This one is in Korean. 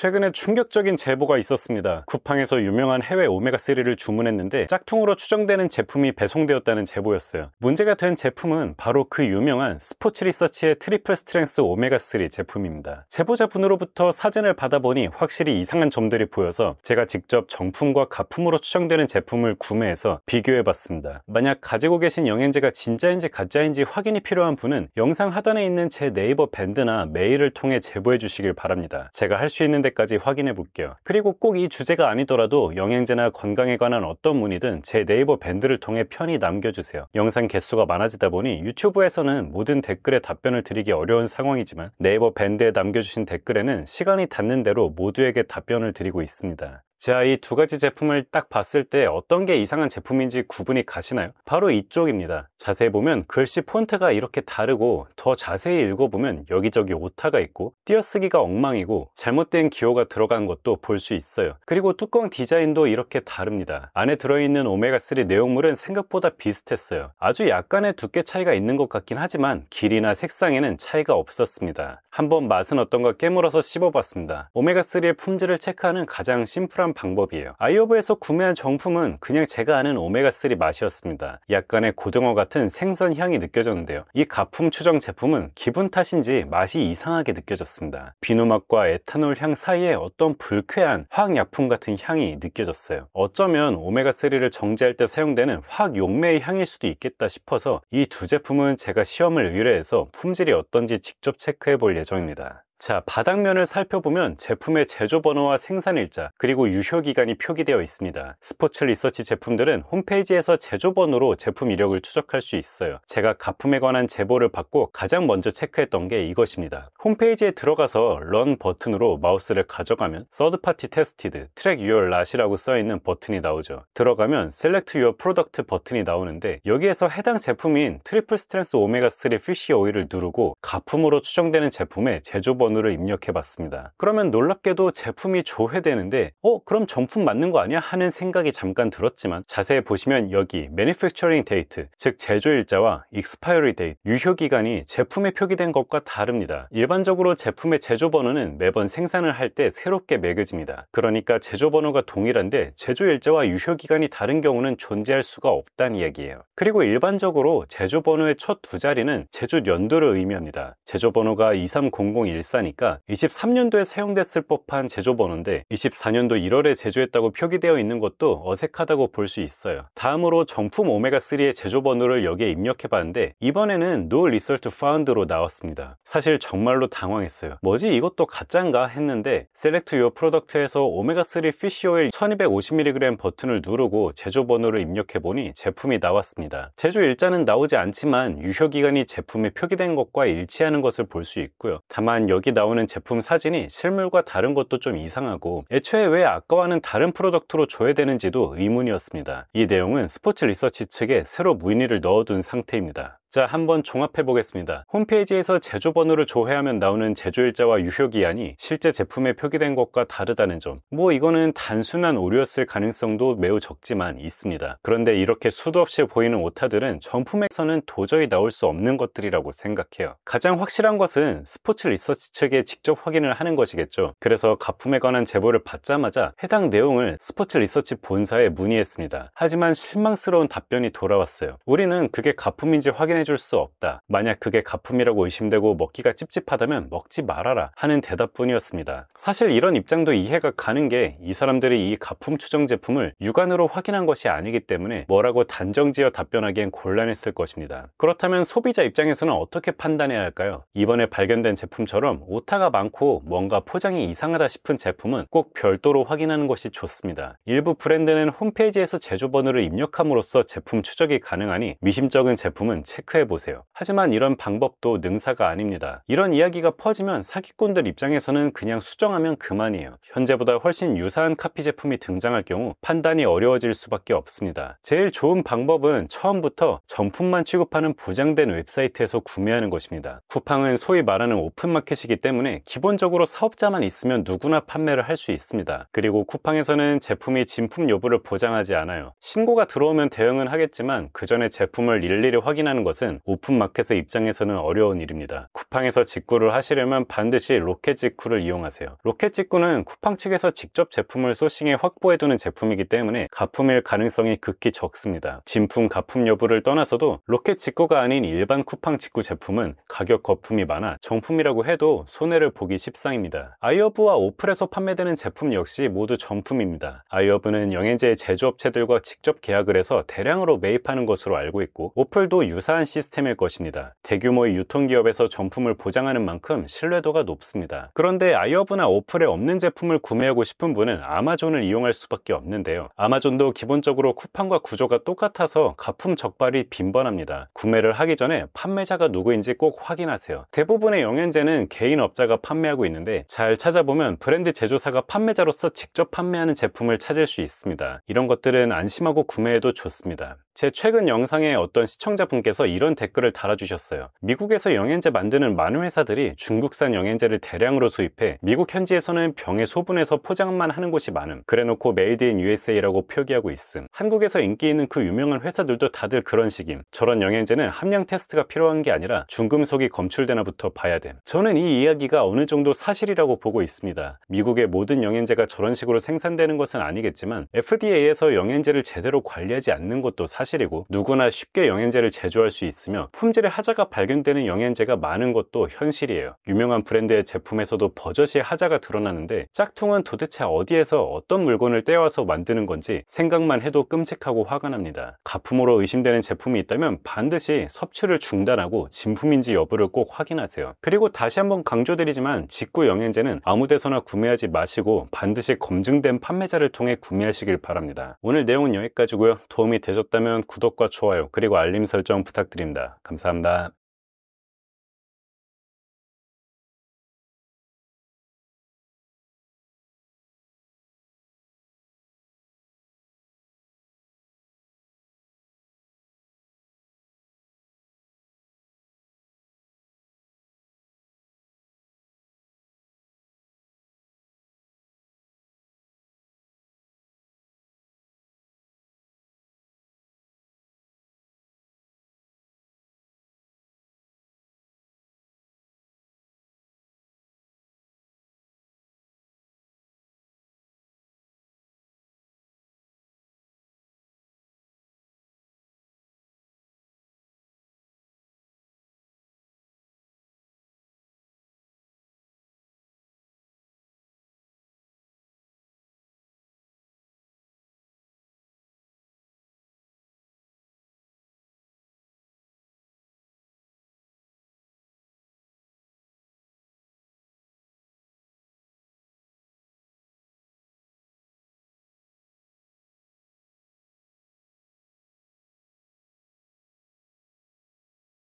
최근에 충격적인 제보가 있었습니다. 쿠팡에서 유명한 해외 오메가3를 주문했는데 짝퉁으로 추정되는 제품이 배송되었다는 제보였어요. 문제가 된 제품은 바로 그 유명한 스포츠 리서치의 트리플 스트렝스 오메가3 제품입니다. 제보자분으로부터 사진을 받아보니 확실히 이상한 점들이 보여서 제가 직접 정품과 가품으로 추정되는 제품을 구매해서 비교해봤습니다. 만약 가지고 계신 영양제가 진짜인지 가짜인지 확인이 필요한 분은 영상 하단에 있는 제 네이버 밴드나 메일을 통해 제보해 주시길 바랍니다. 제가 할수있는 데까지 확인해 볼게요. 그리고 꼭 이 주제가 아니더라도 영양제나 건강에 관한 어떤 문의든 제 네이버 밴드를 통해 편히 남겨주세요. 영상 개수가 많아지다 보니 유튜브에서는 모든 댓글에 답변을 드리기 어려운 상황이지만 네이버 밴드에 남겨주신 댓글에는 시간이 닿는 대로 모두에게 답변을 드리고 있습니다. 제가 이두 가지 제품을 딱 봤을 때 어떤 게 이상한 제품인지 구분이 가시나요? 바로 이쪽입니다. 자세히 보면 글씨 폰트가 이렇게 다르고 더 자세히 읽어보면 여기저기 오타가 있고 띄어쓰기가 엉망이고 잘못된 기호가 들어간 것도 볼 수 있어요. 그리고 뚜껑 디자인도 이렇게 다릅니다. 안에 들어있는 오메가3 내용물은 생각보다 비슷했어요. 아주 약간의 두께 차이가 있는 것 같긴 하지만 길이나 색상에는 차이가 없었습니다. 한번 맛은 어떤가 깨물어서 씹어봤습니다. 오메가3의 품질을 체크하는 가장 심플한 특별한 방법이에요 아이오브에서 구매한 정품은 그냥 제가 아는 오메가3 맛이었습니다 약간의 고등어 같은 생선 향이 느껴졌는데요 이 가품 추정 제품은 기분 탓인지 맛이 이상하게 느껴졌습니다 비누맛과 에탄올 향 사이에 어떤 불쾌한 화학약품 같은 향이 느껴졌어요 어쩌면 오메가3를 정제할 때 사용되는 화학용매의 향일 수도 있겠다 싶어서 이 두 제품은 제가 시험을 의뢰해서 품질이 어떤지 직접 체크해 볼 예정입니다 자, 바닥면을 살펴보면 제품의 제조 번호와 생산 일자, 그리고 유효 기간이 표기되어 있습니다. 스포츠 리서치 제품들은 홈페이지에서 제조 번호로 제품 이력을 추적할 수 있어요. 제가 가품에 관한 제보를 받고 가장 먼저 체크했던 게 이것입니다. 홈페이지에 들어가서 런 버튼으로 마우스를 가져가면 서드 파티 테스티드 트랙 유얼 라시라고 써 있는 버튼이 나오죠. 들어가면 셀렉트 유어 프로덕트 버튼이 나오는데 여기에서 해당 제품인 트리플 스트렝스 오메가 3 피쉬 오일을 누르고 가품으로 추정되는 제품의 제조 번호 번호를 입력해 봤습니다. 그러면 놀랍게도 제품이 조회되는데 어? 그럼 정품 맞는 거 아니야? 하는 생각이 잠깐 들었지만 자세히 보시면 여기 Manufacturing Date 즉 제조일자와 Expiry Date 유효기간이 제품에 표기된 것과 다릅니다. 일반적으로 제품의 제조번호는 매번 생산을 할 때 새롭게 매겨집니다. 그러니까 제조번호가 동일한데 제조일자와 유효기간이 다른 경우는 존재할 수가 없다는 얘기예요 그리고 일반적으로 제조번호의 첫 두 자리는 제조 연도를 의미합니다. 제조번호가 230014 비싸니까 23년도에 사용됐을 법한 제조번호인데 24년도 1월에 제조했다고 표기되어 있는 것도 어색하다고 볼 수 있어요. 다음으로 정품 오메가3의 제조번호를 여기에 입력해봤는데 이번에는 No Result Found로 나왔습니다. 사실 정말로 당황했어요. 뭐지 이것도 가짠가 했는데 Select Your Product에서 오메가3 피쉬 오일 1250mg 버튼을 누르고 제조번호를 입력해보니 제품이 나왔습니다. 제조 일자는 나오지 않지만 유효기간이 제품에 표기된 것과 일치하는 것을 볼 수 있고요. 다만 여기 여기 나오는 제품 사진이 실물과 다른 것도 좀 이상하고 애초에 왜 아까와는 다른 프로덕트로 줘야 되는지도 의문이었습니다. 이 내용은 스포츠 리서치 측에 새로 문의를 넣어둔 상태입니다. 자, 한번 종합해 보겠습니다. 홈페이지에서 제조 번호를 조회하면 나오는 제조일자와 유효기한이 실제 제품에 표기된 것과 다르다는 점. 뭐 이거는 단순한 오류였을 가능성도 매우 적지만 있습니다. 그런데 이렇게 수도 없이 보이는 오타들은 정품에서는 도저히 나올 수 없는 것들이라고 생각해요. 가장 확실한 것은 스포츠 리서치 측에 직접 확인을 하는 것이겠죠. 그래서 가품에 관한 제보를 받자마자 해당 내용을 스포츠 리서치 본사에 문의했습니다. 하지만 실망스러운 답변이 돌아왔어요. 우리는 그게 가품인지 확인 추천해 줄수 없다. 만약 그게 가품이라고 의심되고 먹기가 찝찝하다면 먹지 말아라 하는 대답뿐이었습니다. 사실 이런 입장도 이해가 가는 게 이 사람들이 이 가품 추정 제품을 육안으로 확인한 것이 아니기 때문에 뭐라고 단정지어 답변하기엔 곤란했을 것입니다. 그렇다면 소비자 입장에서는 어떻게 판단해야 할까요? 이번에 발견된 제품처럼 오타가 많고 뭔가 포장이 이상하다 싶은 제품은 꼭 별도로 확인하는 것이 좋습니다. 일부 브랜드는 홈페이지에서 제조번호를 입력함으로써 제품 추적이 가능하니 미심쩍은 제품은 체크 체크해 보세요. 하지만 이런 방법도 능사가 아닙니다. 이런 이야기가 퍼지면 사기꾼들 입장에서는 그냥 수정하면 그만이에요. 현재보다 훨씬 유사한 카피 제품이 등장할 경우 판단이 어려워질 수밖에 없습니다. 제일 좋은 방법은 처음부터 정품만 취급하는 보장된 웹사이트에서 구매하는 것입니다. 쿠팡은 소위 말하는 오픈마켓이기 때문에 기본적으로 사업자만 있으면 누구나 판매를 할 수 있습니다. 그리고 쿠팡에서는 제품이 진품 여부를 보장하지 않아요. 신고가 들어오면 대응은 하겠지만 그 전에 제품을 일일이 확인하는 것은 것은 오픈마켓의 입장에서는 어려운 일입니다. 쿠팡에서 직구를 하시려면 반드시 로켓 직구를 이용하세요. 로켓 직구는 쿠팡 측에서 직접 제품을 소싱에 확보해두는 제품이기 때문에 가품일 가능성이 극히 적습니다. 진품 가품 여부를 떠나서도 로켓 직구가 아닌 일반 쿠팡 직구 제품은 가격 거품이 많아 정품이라고 해도 손해를 보기 십상입니다. 아이어브와 오플에서 판매되는 제품 역시 모두 정품입니다. 아이어브는 영양제 의 제조업체들과 직접 계약을 해서 대량으로 매입하는 것으로 알고 있고 오플도 유사한 시스템일 것입니다. 대규모의 유통기업에서 정품을 보장하는 만큼 신뢰도가 높습니다. 그런데 아이어브나 오플에 없는 제품을 구매하고 싶은 분은 아마존을 이용할 수밖에 없는데요. 아마존도 기본적으로 쿠팡과 구조가 똑같아서 가품 적발이 빈번합니다. 구매를 하기 전에 판매자가 누구인지 꼭 확인하세요. 대부분의 영양제는 개인 업자가 판매하고 있는데 잘 찾아보면 브랜드 제조사가 판매자로서 직접 판매하는 제품을 찾을 수 있습니다. 이런 것들은 안심하고 구매해도 좋습니다. 제 최근 영상에 어떤 시청자분께서 이 이런 댓글을 달아주셨어요. 미국에서 영양제 만드는 많은 회사들이 중국산 영양제를 대량으로 수입해 미국 현지에서는 병에 소분해서 포장만 하는 곳이 많음. 그래놓고 메이드 인 USA라고 표기하고 있음. 한국에서 인기 있는 그 유명한 회사들도 다들 그런 식임. 저런 영양제는 함량 테스트가 필요한 게 아니라 중금속이 검출되나부터 봐야 됨. 저는 이 이야기가 어느 정도 사실이라고 보고 있습니다. 미국의 모든 영양제가 저런 식으로 생산되는 것은 아니겠지만 FDA에서 영양제를 제대로 관리하지 않는 것도 사실이고 누구나 쉽게 영양제를 제조할 수 있으며 품질의 하자가 발견되는 영양제가 많은 것도 현실이에요. 유명한 브랜드의 제품에서도 버젓이 하자가 드러나는데 짝퉁은 도대체 어디에서 어떤 물건을 떼와서 만드는 건지 생각만 해도 끔찍하고 화가 납니다. 가품으로 의심되는 제품이 있다면 반드시 섭취를 중단하고 진품인지 여부를 꼭 확인하세요. 그리고 다시 한번 강조드리지만 직구 영양제는 아무데서나 구매하지 마시고 반드시 검증된 판매자를 통해 구매하시길 바랍니다. 오늘 내용은 여기까지고요. 도움이 되셨다면 구독과 좋아요 그리고 알림 설정 부탁드립니다. 드립니다 감사합니다.